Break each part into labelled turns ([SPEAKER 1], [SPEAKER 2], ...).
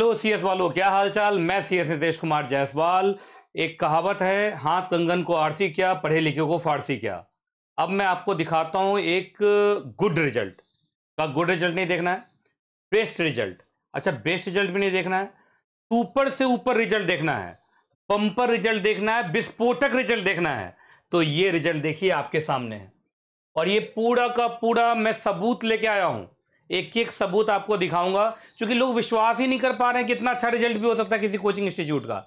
[SPEAKER 1] सी CS वालों क्या हालचाल मैं सीएस नितेश कुमार जायसवाल एक कहावत है हाथ कंगन को आरसी क्या पढ़े लिखे को फारसी क्या अब मैं आपको दिखाता हूँ एक गुड रिजल्ट का गुड रिजल्ट नहीं देखना है बेस्ट रिजल्ट अच्छा बेस्ट रिजल्ट भी नहीं देखना है ऊपर से ऊपर रिजल्ट देखना है पंपर रिजल्ट देखना है विस्फोटक रिजल्ट देखना है तो ये रिजल्ट देखिए आपके सामने है और ये पूरा का पूरा मैं सबूत लेके आया हूं एक एक सबूत आपको दिखाऊंगा क्योंकि लोग विश्वास ही नहीं कर पा रहे हैं कितना अच्छा रिजल्ट भी हो सकता है किसी कोचिंग इंस्टीट्यूट का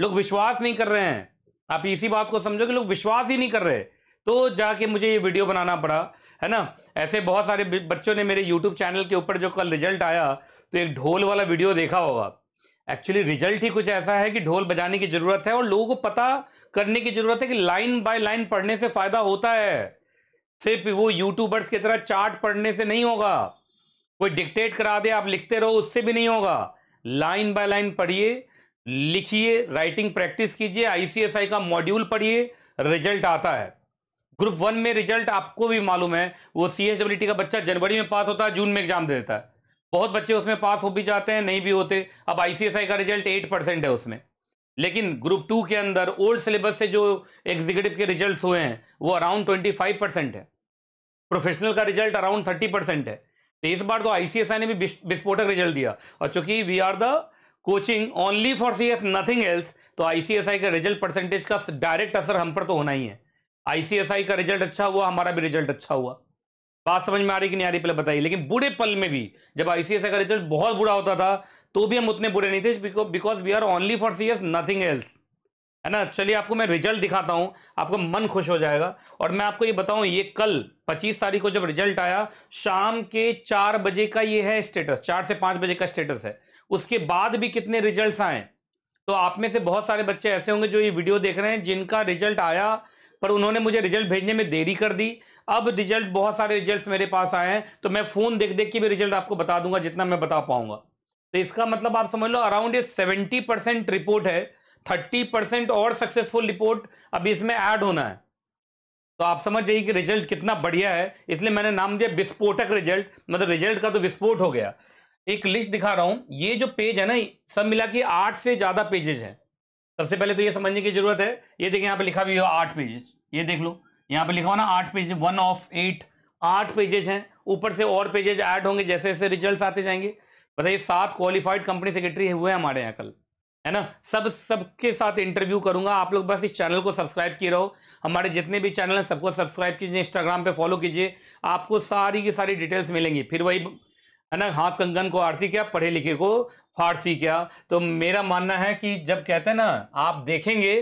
[SPEAKER 1] लोग विश्वास नहीं कर रहे हैं आप इसी बात को समझो कि लोग विश्वास ही नहीं कर रहे तो जाके मुझे ये वीडियो बनाना पड़ा है ना ऐसे बहुत सारे बच्चों ने मेरे यूट्यूब चैनल के ऊपर जो कल रिजल्ट आया तो एक ढोल वाला वीडियो देखा होगा एक्चुअली रिजल्ट ही कुछ ऐसा है कि ढोल बजाने की जरूरत है और लोगों को पता करने की जरूरत है कि लाइन बाय लाइन पढ़ने से फायदा होता है सिर्फ वो यूट्यूबर्स की तरह चार्ट पढ़ने से नहीं होगा कोई डिक्टेट करा दे आप लिखते रहो उससे भी नहीं होगा लाइन बाय लाइन पढ़िए लिखिए राइटिंग प्रैक्टिस कीजिए आईसीएसआई का मॉड्यूल पढ़िए रिजल्ट आता है ग्रुप वन में रिजल्ट आपको भी मालूम है वो सी का बच्चा जनवरी में पास होता है जून में एग्जाम दे देता है बहुत बच्चे उसमें पास हो भी जाते हैं नहीं भी होते अब आईसीएसआई का रिजल्ट एट परसेंट है उसमें लेकिन ग्रुप टू के अंदर ओल्ड सिलेबस से जो एग्जीक्यूटिव के रिजल्ट हुए हैं वो अराउंड ट्वेंटी फाइव परसेंट है प्रोफेशनल का रिजल्ट अराउंड थर्टी परसेंट है तो इस बार तो आईसीएसआई ने भी विस्फोटक रिजल्ट दिया और चूंकि we are the coaching only for C S nothing else तो आईसीएसआई का रिजल्ट परसेंटेज का डायरेक्ट असर हम पर तो होना ही है आईसीएसआई का रिजल्ट अच्छा हुआ हमारा भी रिजल्ट अच्छा हुआ बात समझ में आ रही कि नहीं आ रही पहले बताइए लेकिन बुरे पल में भी जब आईसीएसआई का रिजल्ट बहुत बुरा होता था तो भी हम उतने बुरे नहीं थे because we are only for C S nothing else है ना चलिए आपको मैं रिजल्ट दिखाता हूँ आपको मन खुश हो जाएगा और मैं आपको ये बताऊँ ये कल 25 तारीख को जब रिजल्ट आया शाम के चार बजे का ये है स्टेटस चार से पाँच बजे का स्टेटस है उसके बाद भी कितने रिजल्ट आए तो आप में से बहुत सारे बच्चे ऐसे होंगे जो ये वीडियो देख रहे हैं जिनका रिजल्ट आया पर उन्होंने मुझे रिजल्ट भेजने में देरी कर दी अब रिजल्ट बहुत सारे रिजल्ट्स मेरे पास आए हैं तो मैं फ़ोन देख देख के भी रिजल्ट आपको बता दूंगा जितना मैं बता पाऊंगा तो इसका मतलब आप समझ लो अराउंड ये सेवेंटी परसेंट रिपोर्ट है थर्टी परसेंट और सक्सेसफुल रिपोर्ट अभी इसमें ऐड होना है तो आप समझ जाइए कि रिजल्ट कितना बढ़िया है इसलिए मैंने नाम दिया विस्फोटक रिजल्ट मतलब रिजल्ट का तो विस्फोट हो गया एक लिस्ट दिखा रहा हूं ये जो पेज है ना सब मिला के आठ से ज्यादा पेजेज हैं सबसे पहले तो ये समझने की जरूरत है ये देखिए यहाँ पे लिखा भी हो आठ पेजेस ये देख लो यहाँ पे लिखा हो ना आठ पेज वन ऑफ एट आठ पेजेस हैं ऊपर से और पेजेस ऐड होंगे जैसे जैसे रिजल्ट आते जाएंगे बताइए सात क्वालिफाइड कंपनी सेक्रेटरी हुए हैं हमारे यहाँ कल है ना सब सबके साथ इंटरव्यू करूंगा आप लोग बस इस चैनल को सब्सक्राइब किए रहो हमारे जितने भी चैनल हैं सबको सब्सक्राइब कीजिए इंस्टाग्राम पे फॉलो कीजिए आपको सारी की सारी डिटेल्स मिलेंगी फिर वही है ना हाथ कंगन को आरसी क्या पढ़े लिखे को फारसी क्या तो मेरा मानना है कि जब कहते हैं ना आप देखेंगे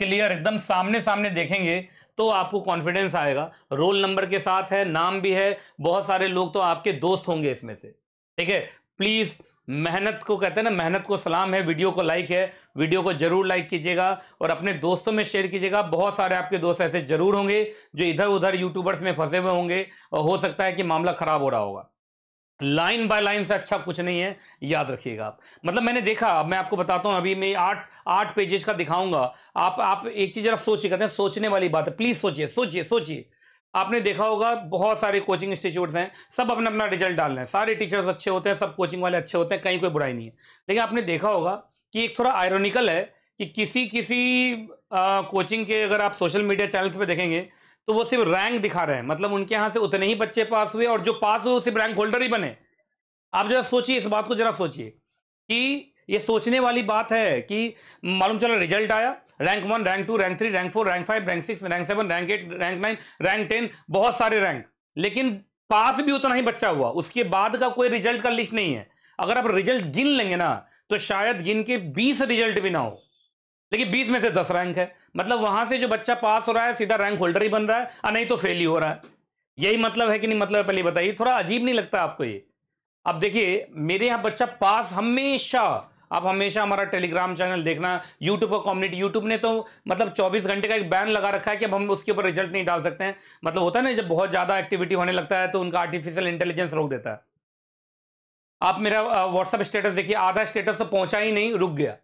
[SPEAKER 1] क्लियर एकदम सामने सामने देखेंगे तो आपको कॉन्फिडेंस आएगा रोल नंबर के साथ है नाम भी है बहुत सारे लोग तो आपके दोस्त होंगे इसमें से ठीक है प्लीज़ मेहनत को कहते हैं ना मेहनत को सलाम है वीडियो को लाइक है वीडियो को जरूर लाइक कीजिएगा और अपने दोस्तों में शेयर कीजिएगा बहुत सारे आपके दोस्त ऐसे जरूर होंगे जो इधर उधर यूट्यूबर्स में फंसे हुए होंगे और हो सकता है कि मामला खराब हो रहा होगा लाइन बाय लाइन से अच्छा कुछ नहीं है याद रखिएगा आप मतलब मैंने देखा अब मैं आपको बताता हूं अभी मैं आठ आठ पेजेस का दिखाऊंगा आप आप एक चीज जरा सोचिए कहते हैं सोचने वाली बात है प्लीज सोचिए सोचिए सोचिए आपने देखा होगा बहुत सारे कोचिंग इंस्टीट्यूट हैं सब अपना अपना रिजल्ट डाल रहे हैं सारे टीचर्स अच्छे होते हैं सब कोचिंग वाले अच्छे होते हैं कहीं कोई बुराई नहीं है लेकिन आपने देखा होगा कि एक थोड़ा आयरोनिकल है कि किसी किसी आ, कोचिंग के अगर आप सोशल मीडिया चैनल्स पे देखेंगे तो वो सिर्फ रैंक दिखा रहे हैं मतलब उनके यहाँ से उतने ही बच्चे पास हुए और जो पास हुए सिर्फ रैंक होल्डर ही बने आप जरा सोचिए इस बात को जरा सोचिए कि ये सोचने वाली बात है कि मालूम चला रिजल्ट आया rank one rank two rank three rank four rank five rank six rank seven rank eight rank nine rank ten बहुत सारे रैंक लेकिन पास भी उतना ही बच्चा हुआ उसके बाद का कोई रिजल्ट का लिस्ट नहीं है अगर आप रिजल्ट गिन लेंगे ना तो शायद गिन के बीस रिजल्ट भी ना हो लेकिन बीस में से दस रैंक है मतलब वहां से जो बच्चा पास हो रहा है सीधा रैंक होल्डर ही बन रहा है और नहीं तो फेल ही हो रहा है यही मतलब है कि नहीं मतलब पहले बताइए थोड़ा अजीब नहीं लगता आपको ये अब देखिए मेरे यहाँ बच्चा पास हमेशा आप हमेशा हमारा टेलीग्राम चैनल देखना यूट्यूब का कम्युनिटी यूट्यूब ने तो मतलब 24 घंटे का एक बैन लगा रखा है कि अब हम उसके ऊपर रिजल्ट नहीं डाल सकते हैं मतलब होता है ना जब बहुत ज़्यादा एक्टिविटी होने लगता है तो उनका आर्टिफिशियल इंटेलिजेंस रोक देता है आप मेरा व्हाट्सअप स्टेटस देखिए आधा स्टेटस तो पहुंचा ही नहीं रुक गया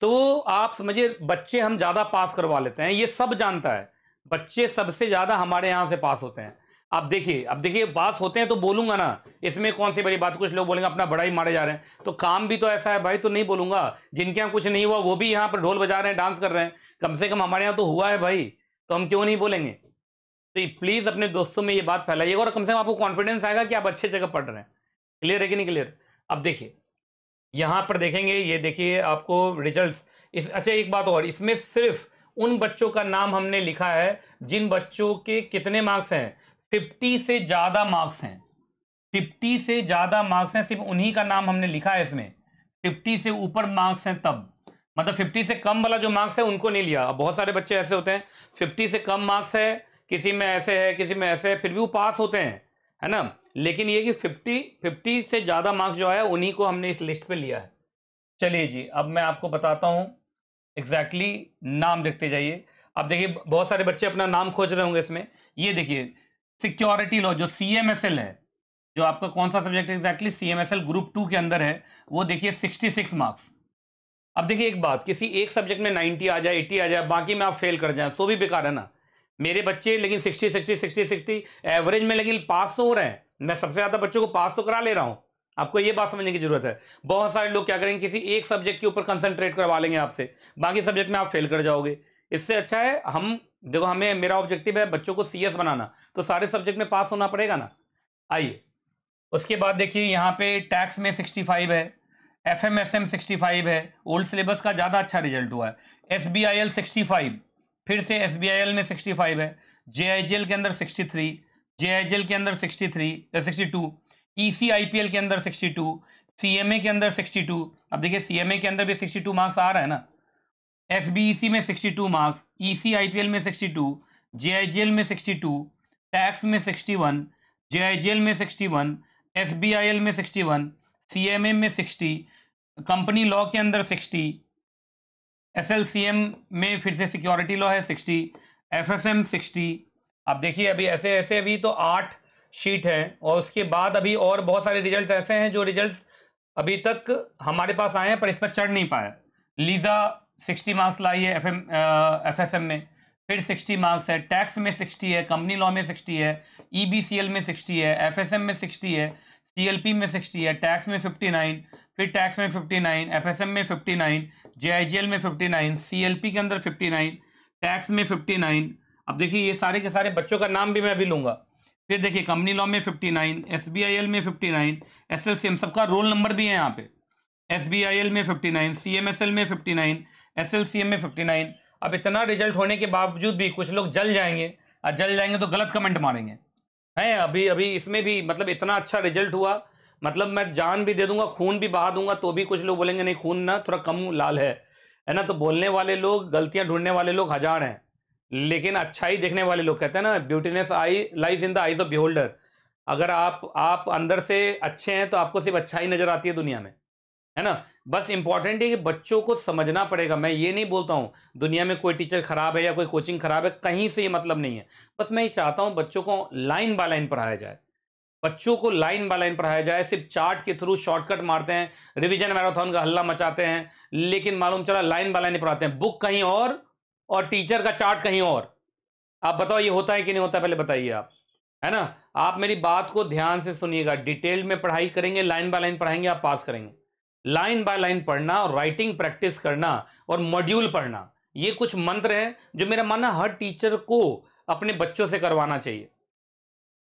[SPEAKER 1] तो आप समझिए बच्चे हम ज़्यादा पास करवा लेते हैं ये सब जानता है बच्चे सबसे ज़्यादा हमारे यहाँ से पास होते हैं अब देखिए अब देखिए बास होते हैं तो बोलूंगा ना इसमें कौन सी बड़ी बात कुछ लोग बोलेंगे अपना बड़ा ही मारे जा रहे हैं तो काम भी तो ऐसा है भाई तो नहीं बोलूंगा जिनके यहाँ कुछ नहीं हुआ वो भी यहाँ पर ढोल बजा रहे हैं डांस कर रहे हैं कम से कम हमारे यहाँ तो हुआ है भाई तो हम क्यों नहीं बोलेंगे तो प्लीज़ अपने दोस्तों में ये बात फैलाइएगा और कम से कम आपको कॉन्फिडेंस आएगा कि आप अच्छे जगह पढ़ रहे हैं क्लियर है कि नहीं क्लियर अब देखिए यहाँ पर देखेंगे ये देखिए आपको रिजल्ट इस अच्छा एक बात और इसमें सिर्फ उन बच्चों का नाम हमने लिखा है जिन बच्चों के कितने मार्क्स हैं फिफ्टी से ज्यादा मार्क्स हैं फिफ्टी से ज्यादा मार्क्स हैं सिर्फ उन्हीं का नाम हमने लिखा है इसमें फिफ्टी से ऊपर मार्क्स हैं तब मतलब फिफ्टी से कम वाला जो मार्क्स है उनको नहीं लिया बहुत सारे बच्चे ऐसे होते हैं फिफ्टी से कम मार्क्स है किसी में ऐसे है किसी में ऐसे है फिर भी वो पास होते हैं है ना लेकिन ये कि फिफ्टी फिफ्टी से ज़्यादा मार्क्स जो है उन्हीं को हमने इस लिस्ट पे लिया है चलिए जी अब मैं आपको बताता हूँ एग्जैक्टली exactly नाम देखते जाइए अब देखिए बहुत सारे बच्चे अपना नाम खोज रहे होंगे इसमें ये देखिए सिक्योरिटी लॉ जो सी है जो आपका कौन सा subject exactly C M S L group two के अंदर है वो देखिए सिक्सटी सिक्स मार्क्स अब देखिए एक बात किसी एक सब्जेक्ट में नाइन्टी आ जाए एट्टी आ जाए बाकी में आप फेल कर जाए सो भी बेकार है ना मेरे बच्चे लेकिन sixty sixty sixty sixty average में लेकिन पास तो हो रहे हैं मैं सबसे ज़्यादा बच्चों को पास तो करा ले रहा हूँ आपको ये बात समझने की जरूरत है बहुत सारे लोग क्या करेंगे किसी एक सब्जेक्ट के ऊपर कंसंट्रेट करवा लेंगे आपसे बाकी सब्जेक्ट में आप फेल कर जाओगे इससे अच्छा है हम देखो हमें मेरा ऑब्जेक्टिव है बच्चों को सीएस बनाना तो सारे सब्जेक्ट में पास होना पड़ेगा ना आइए उसके बाद देखिए यहाँ पे टैक्स में 65 है F M S M sixty five है ओल्ड सिलेबस का ज़्यादा अच्छा रिजल्ट हुआ है S B I L sixty five फिर से एस बी आई एल में सिक्सटी फाइव है जे आई जी एल के अंदर sixty three J I G L के अंदर sixty three sixty two E C I P L के अंदर sixty two C M A के अंदर सिक्सटी टू अब देखिए सी एम ए के अंदर भी सिक्सटी टू मार्क्स आ रहा है ना एस e में 62 मार्क्स ई में 62 जे में 62 टैक्स में 61 जे में 61 एस में 61 सी में 60 कंपनी लॉ के अंदर 60 एस में फिर से सिक्योरिटी लॉ है 60 एफ एस एम सिक्सटी अब देखिए अभी ऐसे ऐसे अभी तो आठ शीट है और उसके बाद अभी और बहुत सारे रिजल्ट ऐसे हैं जो रिजल्ट्स अभी तक हमारे पास आए हैं पर इस पर चढ़ नहीं पाए लीजा सिक्सटी मार्क्स लाई है F M F S M में फिर सिक्सटी मार्क्स है टैक्स में सिक्सटी है कंपनी लॉ में सिक्सटी है ई बी सी एल में सिक्सटी है एफ एस एम में सिक्सटी है सी एल पी में सिक्सटी है टैक्स में फिफ्टी नाइन फिर टैक्स में fifty nine F S M में fifty nine J I G L में fifty nine C L P के अंदर फिफ्टी नाइन टैक्स में फिफ्टी नाइन अब देखिए ये सारे के सारे बच्चों का नाम भी मैं अभी लूँगा फिर देखिए कंपनी लॉ में fifty nine S B I L में fifty nine S L C M सबका रोल नंबर भी है यहाँ पे एस बी आई एल में fifty nine C M S L में fifty nine S L C M में फिफ्टी नाइन अब इतना रिजल्ट होने के बावजूद भी कुछ लोग जल जाएंगे और जल जाएंगे तो गलत कमेंट मारेंगे है अभी अभी इसमें भी मतलब इतना अच्छा रिजल्ट हुआ मतलब मैं जान भी दे दूंगा खून भी बहा दूंगा तो भी कुछ लोग बोलेंगे नहीं खून ना थोड़ा कम लाल है है ना तो बोलने वाले लोग गलतियां ढूंढने वाले लोग हजार हैं लेकिन अच्छाई देखने वाले लोग कहते हैं ना beautiness eye lies in the eyes of beholder अगर आप आप अंदर से अच्छे हैं तो आपको सिर्फ अच्छाई नजर आती है दुनिया में है ना बस इंपॉर्टेंट है कि बच्चों को समझना पड़ेगा मैं ये नहीं बोलता हूँ दुनिया में कोई टीचर खराब है या कोई कोचिंग खराब है कहीं से ये मतलब नहीं है बस मैं ये चाहता हूँ बच्चों को लाइन बाय लाइन पढ़ाया जाए बच्चों को लाइन बाय लाइन पढ़ाया जाए सिर्फ चार्ट के थ्रू शॉर्टकट मारते हैं रिविजन मैराथन का हल्ला मचाते हैं लेकिन मालूम चला लाइन बाय लाइन पढ़ाते हैं बुक कहीं और और टीचर का चार्ट कहीं और आप बताओ ये होता है कि नहीं होता पहले बताइए आप है ना आप मेरी बात को ध्यान से सुनिएगा डिटेल में पढ़ाई करेंगे लाइन बाय लाइन पढ़ाएंगे आप पास करेंगे लाइन बाय लाइन पढ़ना और राइटिंग प्रैक्टिस करना और मॉड्यूल पढ़ना ये कुछ मंत्र हैं जो मेरा मानना हर टीचर को अपने बच्चों से करवाना चाहिए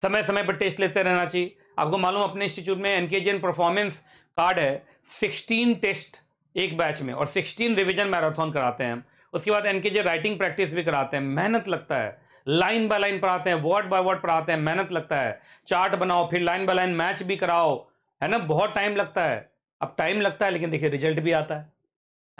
[SPEAKER 1] समय समय पर टेस्ट लेते रहना चाहिए आपको मालूम अपने इंस्टीट्यूट में एनकेजीएन परफॉर्मेंस कार्ड है सिक्सटीन टेस्ट एक बैच में और सिक्सटीन रिविजन मैराथन कराते हैं हम उसके बाद एनकेजे राइटिंग प्रैक्टिस भी कराते हैं मेहनत लगता है लाइन बाय लाइन पढ़ाते हैं वर्ड बाय वर्ड पढ़ाते हैं मेहनत लगता है चार्ट बनाओ फिर लाइन बाय लाइन मैच भी कराओ है ना बहुत टाइम लगता है अब टाइम लगता है लेकिन देखिए रिजल्ट भी आता है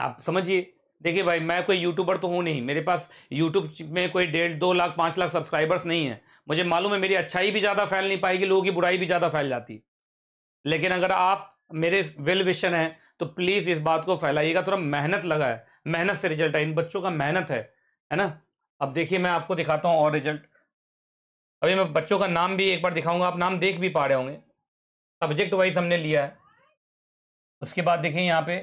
[SPEAKER 1] आप समझिए देखिए भाई मैं कोई यूट्यूबर तो हूँ नहीं मेरे पास यूट्यूब में कोई डेढ़ दो लाख पाँच लाख सब्सक्राइबर्स नहीं है मुझे मालूम है मेरी अच्छाई भी ज़्यादा फैल नहीं पाएगी लोगों की बुराई भी ज़्यादा फैल जाती लेकिन अगर आप मेरे वेल विशन है तो प्लीज़ इस बात को फैलाइएगा थोड़ा मेहनत लगा है मेहनत से रिजल्ट है इन बच्चों का मेहनत है है ना अब देखिए मैं आपको दिखाता हूँ और रिजल्ट अभी मैं बच्चों का नाम भी एक बार दिखाऊंगा आप नाम देख भी पा रहे होंगे सब्जेक्ट वाइज हमने लिया है उसके बाद देखें यहाँ पे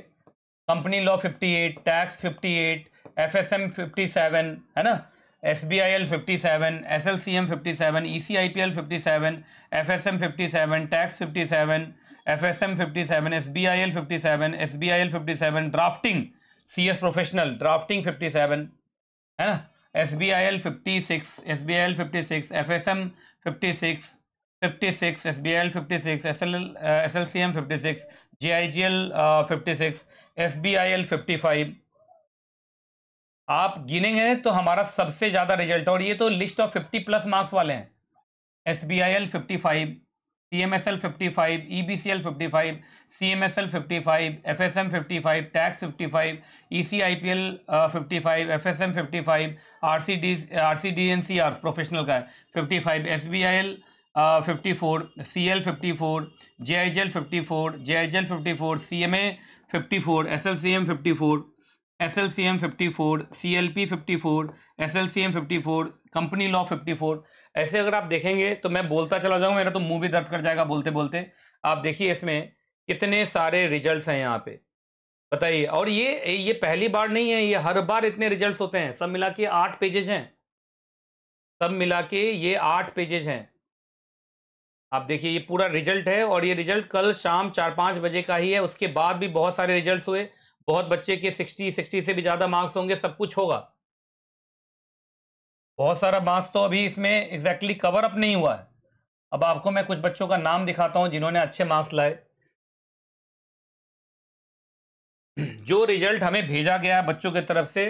[SPEAKER 1] company law fifty eight tax fifty eight F S M fifty seven है ना S B I L fifty seven S L C M fifty seven E C I P L fifty seven F S M fifty seven tax fifty seven F S M fifty seven S B I L fifty seven S B I L fifty seven drafting C S professional drafting fifty seven है ना S B I L fifty six S B I L fifty six F S M fifty six fifty six S B L fifty six S uh, S L C M fifty six J I G L fifty six S B I L fifty five आप गिनेंगे तो हमारा सबसे ज़्यादा result और ये तो list of fifty plus marks वाले हैं S B I L fifty five C M S L fifty five E B C L fifty five C M S L fifty five F S M fifty five tax fifty five E C I P L fifty five F S M fifty five R C D R C D N C R professional का है fifty five S B I L fifty four C L fifty four J I G L fifty four J I G L fifty four C M A fifty four S L C M fifty four S L C M fifty four C L P fifty four S L C M fifty four company law fifty four ऐसे अगर आप देखेंगे तो मैं बोलता चला जाऊँगा मेरा तो मुंह भी दर्द कर जाएगा बोलते बोलते आप देखिए इसमें कितने सारे रिजल्ट्स हैं यहाँ पे बताइए और ये ये पहली बार नहीं है ये हर बार इतने रिजल्ट्स होते हैं सब मिला के आठ पेजेज हैं सब मिला के ये आठ पेजेज हैं आप देखिए ये पूरा रिजल्ट है और ये रिजल्ट कल शाम चार पाँच बजे का ही है उसके बाद भी बहुत सारे रिजल्ट हुए बहुत बच्चे के सिक्सटी सिक्सटी से भी ज़्यादा मार्क्स होंगे सब कुछ होगा बहुत सारा मार्क्स तो अभी इसमें एग्जैक्टली कवर अप नहीं हुआ है अब आपको मैं कुछ बच्चों का नाम दिखाता हूँ जिन्होंने अच्छे मार्क्स लाए जो रिजल्ट हमें भेजा गया बच्चों की तरफ से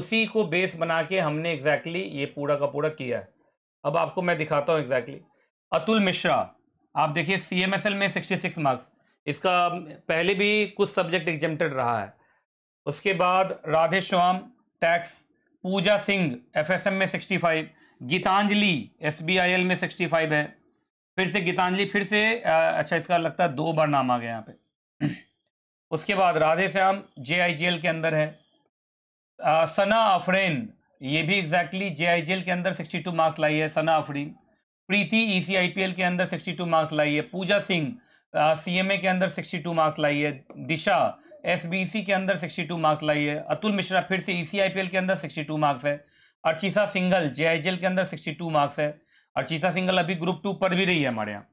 [SPEAKER 1] उसी को बेस बना के हमने एग्जैक्टली exactly ये पूरा का पूरा किया है अब आपको मैं दिखाता हूँ एग्जैक्टली अतुल मिश्रा आप देखिए सी एम एस एल में सिक्सटी सिक्स मार्क्स इसका पहले भी कुछ सब्जेक्ट एग्जेम्प्टेड रहा है उसके बाद Radhe Shyam tax Pooja Singh F S M में sixty five Geetanjali S B I L में सिक्सटी फाइव है फिर से गीतांजलि फिर से अच्छा इसका लगता है दो बार नाम आ गया यहाँ पे उसके बाद Radhe Shyam J I G L के अंदर है आ, सना अफरीन ये भी exactly J I G L के अंदर सिक्सटी टू मार्क्स लाई है सना अफरीन प्रीति ईसीआईपीएल e के अंदर 62 मार्क्स लाई है पूजा सिंह सीएमए के अंदर 62 मार्क्स लाई है दिशा एसबीसी के अंदर 62 मार्क्स लाई है अतुल मिश्रा फिर से ईसीआईपीएल e के अंदर 62 मार्क्स है अर्चिसा सिंघल जेआईजीएल के अंदर 62 मार्क्स है अर्चिसा सिंघल अभी ग्रुप टू पर भी रही है हमारे यहाँ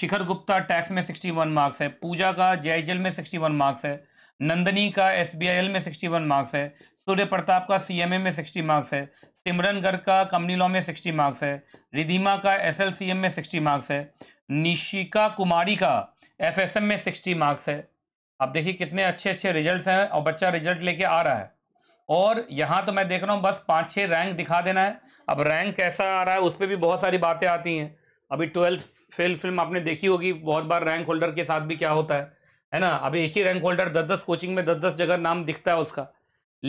[SPEAKER 1] शिखर गुप्ता टैक्स में वन मार्क्स है पूजा का जेआईजीएल में वन मार्क्स है नंदनी का एस में सिक्सटी मार्क्स है सूर्य प्रताप का सी में सिक्सटी मार्क्स है सिमरन गर्ग का कमनी लॉ में सिक्सटी मार्क्स है रिधिमा का एस में सिक्सटी मार्क्स है निशिका कुमारी का एफ में सिक्सटी मार्क्स है आप देखिए कितने अच्छे अच्छे रिजल्ट हैं और बच्चा रिजल्ट लेके आ रहा है और यहाँ तो मैं देख रहा हूँ बस पाँच छः रैंक दिखा देना है अब रैंक कैसा आ रहा है उस पर भी बहुत सारी बातें आती हैं अभी ट्वेल्थ फेल फिल्म आपने देखी होगी बहुत बार रैंक होल्डर के साथ भी क्या होता है है ना अभी एक ही रैंक होल्डर दस दस कोचिंग में दस दस जगह नाम दिखता है उसका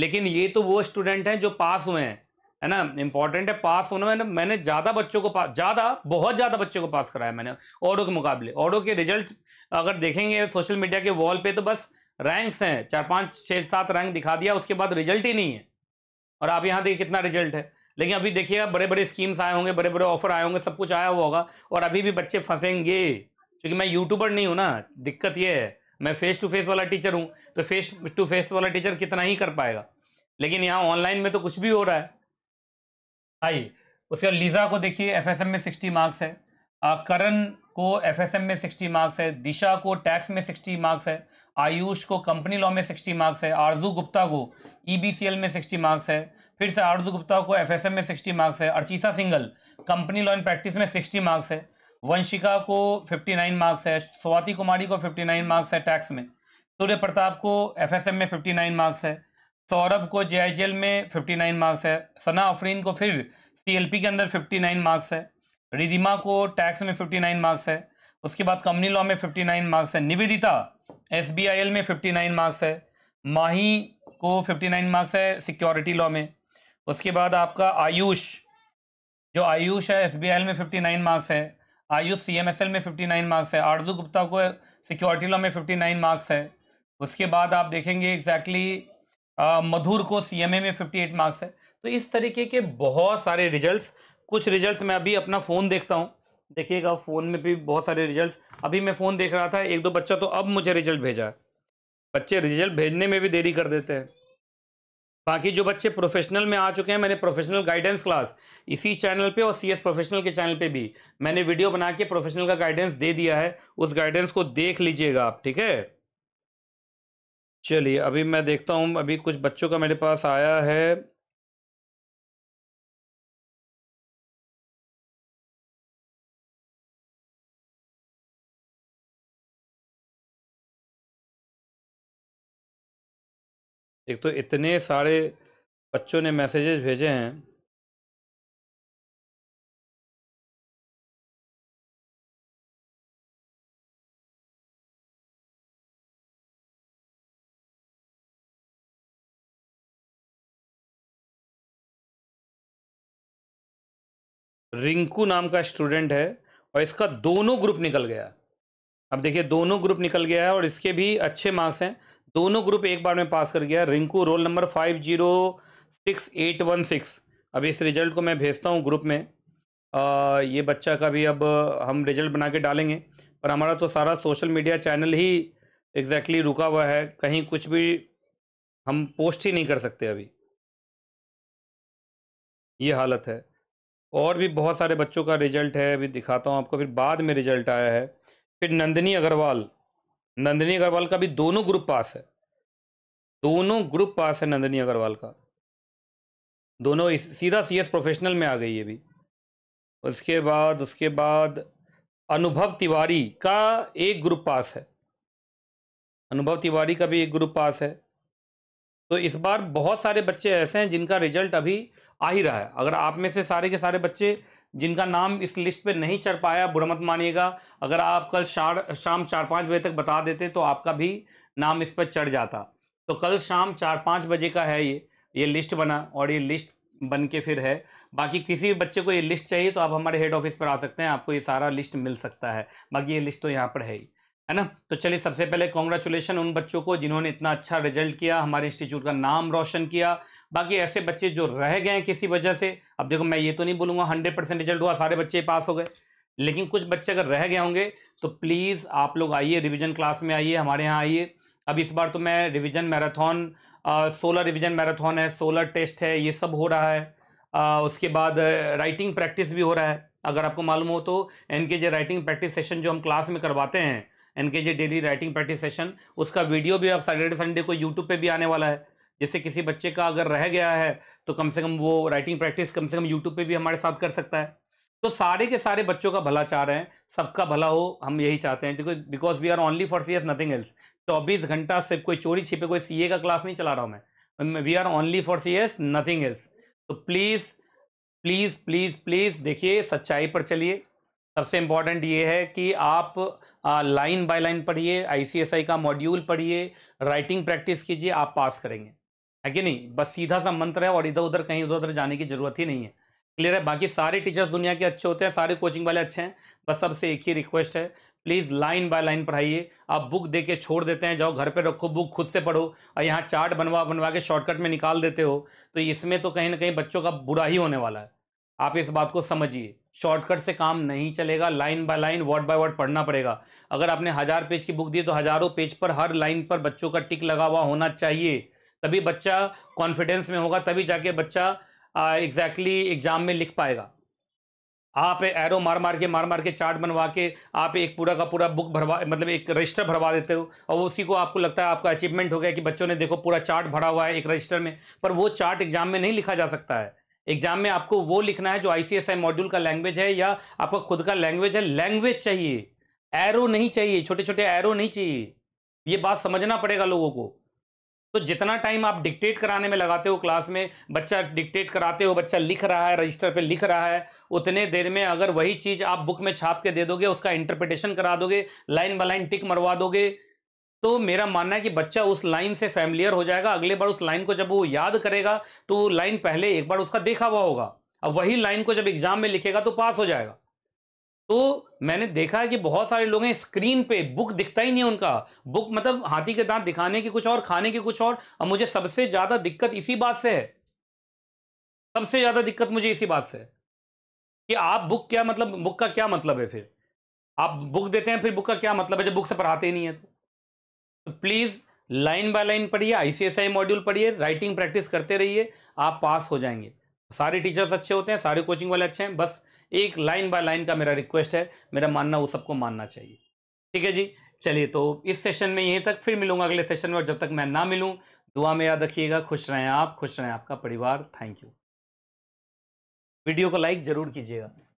[SPEAKER 1] लेकिन ये तो वो स्टूडेंट हैं जो पास हुए हैं है ना इंपॉर्टेंट है पास होना में मैंने ज़्यादा बच्चों को पास ज़्यादा बहुत ज़्यादा बच्चों को पास कराया मैंने ऑडो के मुकाबले ऑडो के रिजल्ट अगर देखेंगे सोशल मीडिया के वॉल पे तो बस रैंक्स हैं चार पाँच छः सात रैंक दिखा दिया उसके बाद रिजल्ट ही नहीं है और आप यहाँ देखिए कितना रिजल्ट है लेकिन अभी देखिएगा बड़े बड़े स्कीम्स आए होंगे बड़े बड़े ऑफर आए होंगे सब कुछ आया हुआ होगा और अभी भी बच्चे फंसेंगे क्योंकि मैं यूट्यूबर नहीं हूँ ना दिक्कत ये है मैं फेस टू फेस वाला टीचर हूँ तो फेस टू फेस वाला टीचर कितना ही कर पाएगा लेकिन यहाँ ऑनलाइन में तो कुछ भी हो रहा है आइए उसके बाद लीज़ा को देखिए एफएसएम में सिक्सटी मार्क्स है करण को एफएसएम में सिक्सटी मार्क्स है दिशा को टैक्स में सिक्सटी मार्क्स है आयुष को कंपनी लॉ में सिक्सटी मार्क्स है आरजू गुप्ता को ईबीसीएल e में सिक्सटी मार्क्स है फिर से आरजू गुप्ता को एफएसएम में सिक्सटी मार्क्स है Archisa Singhal company law and practice में सिक्सटी मार्क्स है वंशिका को 59 मार्क्स है स्वाति कुमारी को 59 मार्क्स है टैक्स में सूर्य प्रताप को एफएसएम में 59 मार्क्स है सौरभ को एल में 59 मार्क्स है सना अफरीन को फिर पी के अंदर 59 मार्क्स है रिदिमा को टैक्स में 59 मार्क्स है उसके बाद कंपनी लॉ में 59 मार्क्स है निवेदिता एस में नाइन मार्क्स है माही को नाइन मार्क्स है सिक्योरिटी लॉ में उसके बाद आपका आयुष जो आयुष है एस में 59 मार्क्स है आयुष एल में फिफ्टी नाइन मार्क्स है आरजू गुप्ता को सिक्योरिटी लॉ में फिफ्टी नाइन मार्क्स है उसके बाद आप देखेंगे एग्जैक्टली मधुर को सी एम ए में फिफ्टी एट मार्क्स है तो इस तरीके के बहुत सारे रिजल्ट कुछ रिजल्ट मैं अभी अपना फ़ोन देखता हूँ देखिएगा फ़ोन में भी बहुत सारे रिजल्ट अभी मैं फ़ोन देख रहा था एक दो बच्चा तो अब मुझे रिजल्ट भेजा है बच्चे रिजल्ट भेजने में भी देरी कर देते हैं बाकी जो बच्चे प्रोफेशनल में आ चुके हैं मैंने प्रोफेशनल गाइडेंस क्लास इसी चैनल पे और सीएस प्रोफेशनल के चैनल पे भी मैंने वीडियो बना के प्रोफेशनल का गाइडेंस दे दिया है उस गाइडेंस को देख लीजिएगा आप ठीक है चलिए अभी मैं देखता हूँ अभी कुछ बच्चों का मेरे पास आया है एक तो इतने सारे बच्चों ने मैसेजेस भेजे हैं रिंकू नाम का स्टूडेंट है और इसका दोनों ग्रुप निकल गया अब देखिए दोनों ग्रुप निकल गया है और इसके भी अच्छे मार्क्स हैं दोनों ग्रुप एक बार में पास कर गया Rinku roll number five zero six eight one six अब इस रिजल्ट को मैं भेजता हूँ ग्रुप में आ, ये बच्चा का भी अब हम रिजल्ट बना के डालेंगे पर हमारा तो सारा सोशल मीडिया चैनल ही एग्जैक्टली exactly रुका हुआ है कहीं कुछ भी हम पोस्ट ही नहीं कर सकते अभी ये हालत है और भी बहुत सारे बच्चों का रिजल्ट है अभी दिखाता हूँ आपको फिर बाद में रिजल्ट आया है फिर नंदनी अग्रवाल नंदनी अग्रवाल का भी दोनों ग्रुप पास है दोनों ग्रुप पास है नंदनी अग्रवाल का दोनों इस, सीधा सीएस प्रोफेशनल में आ गई है भी उसके बाद उसके बाद अनुभव तिवारी का एक ग्रुप पास है अनुभव तिवारी का भी एक ग्रुप पास है तो इस बार बहुत सारे बच्चे ऐसे हैं जिनका रिजल्ट अभी आ ही रहा है अगर आप में से सारे के सारे बच्चे जिनका नाम इस लिस्ट पे नहीं चढ़ पाया बुरा मत मानिएगा अगर आप कल शार, शाम चार पाँच बजे तक बता देते तो आपका भी नाम इस पर चढ़ जाता तो कल शाम चार पाँच बजे का है ये ये लिस्ट बना और ये लिस्ट बन के फिर है बाकी किसी भी बच्चे को ये लिस्ट चाहिए तो आप हमारे हेड ऑफिस पर आ सकते हैं आपको ये सारा लिस्ट मिल सकता है बाकी ये लिस्ट तो यहाँ पर है ही है ना तो चलिए सबसे पहले कॉन्ग्रेचुलेशन उन बच्चों को जिन्होंने इतना अच्छा रिजल्ट किया हमारे इंस्टीट्यूट का नाम रोशन किया बाकी ऐसे बच्चे जो रह गए हैं किसी वजह से अब देखो मैं ये तो नहीं बोलूँगा हंड्रेड परसेंट रिजल्ट हुआ सारे बच्चे पास हो गए लेकिन कुछ बच्चे अगर रह गए होंगे तो प्लीज़ आप लोग आइए रिविज़न क्लास में आइए हमारे यहाँ आइए अब इस बार तो मैं revision marathon solar revision marathon है सोलर टेस्ट है ये सब हो रहा है आ, उसके बाद राइटिंग प्रैक्टिस भी हो रहा है अगर आपको मालूम हो तो एन के जे राइटिंग प्रैक्टिस सेशन जो हम क्लास में करवाते हैं इनके जो डेली राइटिंग प्रैक्टिस सेशन उसका वीडियो भी अब सैटरडे संडे को यूट्यूब पे भी आने वाला है जैसे किसी बच्चे का अगर रह गया है तो कम से कम वो राइटिंग प्रैक्टिस कम से कम यूट्यूब पे भी हमारे साथ कर सकता है तो सारे के सारे बच्चों का भला चाह रहे हैं सबका भला हो हम यही चाहते हैं देखो because we are only for C nothing else चौबीस घंटा सिर्फ कोई चोरी छिपे कोई सी का क्लास नहीं चला रहा हूँ मैं we are only for C nothing else तो प्लीज़ प्लीज़ प्लीज़ प्लीज़ देखिए सच्चाई पर चलिए सबसे इम्पॉर्टेंट ये है कि आप लाइन बाय लाइन पढ़िए आईसीएसआई का मॉड्यूल पढ़िए राइटिंग प्रैक्टिस कीजिए आप पास करेंगे है कि नहीं बस सीधा सा मंत्र है और इधर उधर कहीं उधर उधर जाने की जरूरत ही नहीं है क्लियर है बाकी सारे टीचर्स दुनिया के अच्छे होते हैं सारे कोचिंग वाले अच्छे हैं बस सबसे एक ही रिक्वेस्ट है प्लीज़ लाइन बाय लाइन पढ़ाइए आप बुक दे के छोड़ देते हैं जाओ घर पे रखो बुक खुद से पढ़ो और यहाँ चार्ट बनवा बनवा के शॉर्टकट में निकाल देते हो तो इसमें तो कहीं ना कहीं बच्चों का बुरा ही होने वाला है आप इस बात को समझिए शॉर्टकट से काम नहीं चलेगा line by line word by word पढ़ना पड़ेगा अगर आपने हज़ार पेज की बुक दी तो हज़ारों पेज पर हर लाइन पर बच्चों का टिक लगा हुआ होना चाहिए तभी बच्चा कॉन्फिडेंस में होगा तभी जाके बच्चा एग्जैक्टली uh, एग्ज़ाम में लिख पाएगा आप एरो मार मार के मार मार के चार्ट बनवा के आप एक पूरा का पूरा बुक भरवा मतलब एक रजिस्टर भरवा देते हो और उसी को आपको लगता है आपका अचीवमेंट हो गया कि बच्चों ने देखो पूरा चार्ट भरा हुआ है एक रजिस्टर में पर वो चार्ट एग्जाम में नहीं लिखा जा सकता है एग्जाम में आपको वो लिखना है जो आईसीएसआई मॉड्यूल का लैंग्वेज है या आपका खुद का लैंग्वेज है लैंग्वेज चाहिए एरो नहीं चाहिए छोटे छोटे एरो नहीं चाहिए ये बात समझना पड़ेगा लोगों को तो जितना टाइम आप डिक्टेट कराने में लगाते हो क्लास में बच्चा डिक्टेट कराते हो बच्चा लिख रहा है रजिस्टर पे लिख रहा है उतने देर में अगर वही चीज़ आप बुक में छाप के दे दोगे उसका इंटरप्रिटेशन करा दोगे लाइन बाय लाइन टिक मरवा दोगे तो मेरा मानना है कि बच्चा उस लाइन से फैमिलियर हो जाएगा अगले बार उस लाइन को जब वो याद करेगा तो वो लाइन पहले एक बार उसका देखा हुआ होगा अब वही लाइन को जब एग्जाम में लिखेगा तो पास हो जाएगा तो मैंने देखा है कि बहुत सारे लोग हैं स्क्रीन पे बुक दिखता ही नहीं है उनका बुक मतलब हाथी के दांत दिखाने के कुछ और खाने के कुछ और अब मुझे सबसे ज्यादा दिक्कत इसी बात से है सबसे ज्यादा दिक्कत मुझे इसी बात से है कि आप बुक क्या मतलब बुक का क्या मतलब है फिर आप बुक देते हैं फिर बुक का क्या मतलब है जब बुक से पढ़ाते ही नहीं है तो प्लीज लाइन बाय लाइन पढ़िए आईसीएसआई मॉड्यूल पढ़िए राइटिंग प्रैक्टिस करते रहिए आप पास हो जाएंगे सारे टीचर्स अच्छे होते हैं सारे कोचिंग वाले अच्छे हैं बस एक लाइन बाय लाइन का मेरा रिक्वेस्ट है मेरा मानना वो सबको मानना चाहिए ठीक है जी चलिए तो इस सेशन में यहीं तक फिर मिलूंगा अगले सेशन में और जब तक मैं ना मिलूँ दुआ में याद रखिएगा खुश रहें आप खुश रहें आपका परिवार थैंक यू वीडियो को लाइक ज़रूर कीजिएगा